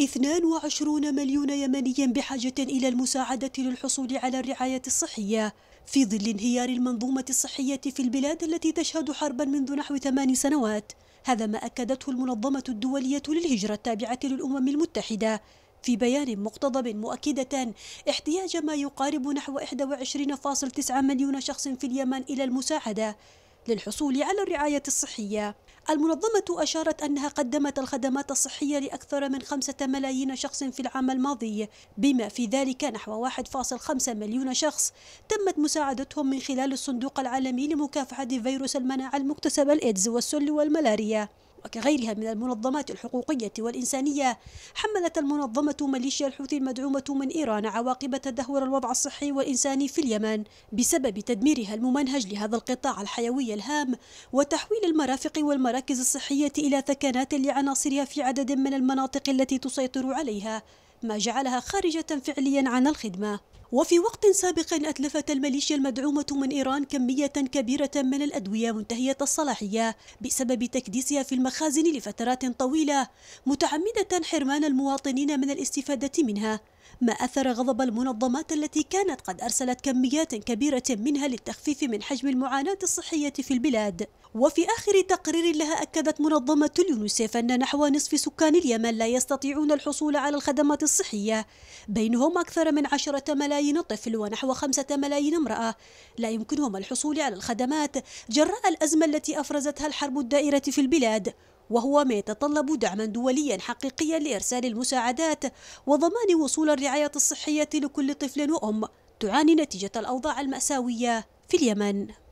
22 مليون يمني بحاجة إلى المساعدة للحصول على الرعاية الصحية في ظل انهيار المنظومة الصحية في البلاد التي تشهد حربا منذ نحو ثمان سنوات هذا ما أكدته المنظمة الدولية للهجرة التابعة للأمم المتحدة في بيان مقتضب مؤكدة احتياج ما يقارب نحو 21.9 مليون شخص في اليمن إلى المساعدة للحصول على الرعاية الصحية المنظمة أشارت أنها قدمت الخدمات الصحية لأكثر من خمسة ملايين شخص في العام الماضي بما في ذلك نحو 1.5 مليون شخص تمت مساعدتهم من خلال الصندوق العالمي لمكافحة فيروس المناعة المكتسبة الإيدز والسل والملاريا وكغيرها من المنظمات الحقوقية والإنسانية حملت المنظمة ميليشيا الحوثي المدعومة من إيران عواقب تدهور الوضع الصحي والإنساني في اليمن بسبب تدميرها الممنهج لهذا القطاع الحيوي الهام وتحويل المرافق والمراكز الصحية إلى ثكنات لعناصرها في عدد من المناطق التي تسيطر عليها ما جعلها خارجة فعليا عن الخدمة وفي وقت سابق أتلفت الميليشيا المدعومة من إيران كمية كبيرة من الأدوية منتهية الصلاحية بسبب تكديسها في المخازن لفترات طويلة متعمدة حرمان المواطنين من الاستفادة منها ما أثر غضب المنظمات التي كانت قد أرسلت كميات كبيرة منها للتخفيف من حجم المعاناة الصحية في البلاد وفي آخر تقرير لها أكدت منظمة اليونيسف أن نحو نصف سكان اليمن لا يستطيعون الحصول على الخدمات الصحية بينهم أكثر من عشرة ملايين ملايين طفل ونحو خمسة ملايين امرأة لا يمكنهم الحصول على الخدمات جراء الأزمة التي أفرزتها الحرب الدائرة في البلاد وهو ما يتطلب دعما دوليا حقيقيا لإرسال المساعدات وضمان وصول الرعاية الصحية لكل طفل وأم تعاني نتيجة الأوضاع المأساوية في اليمن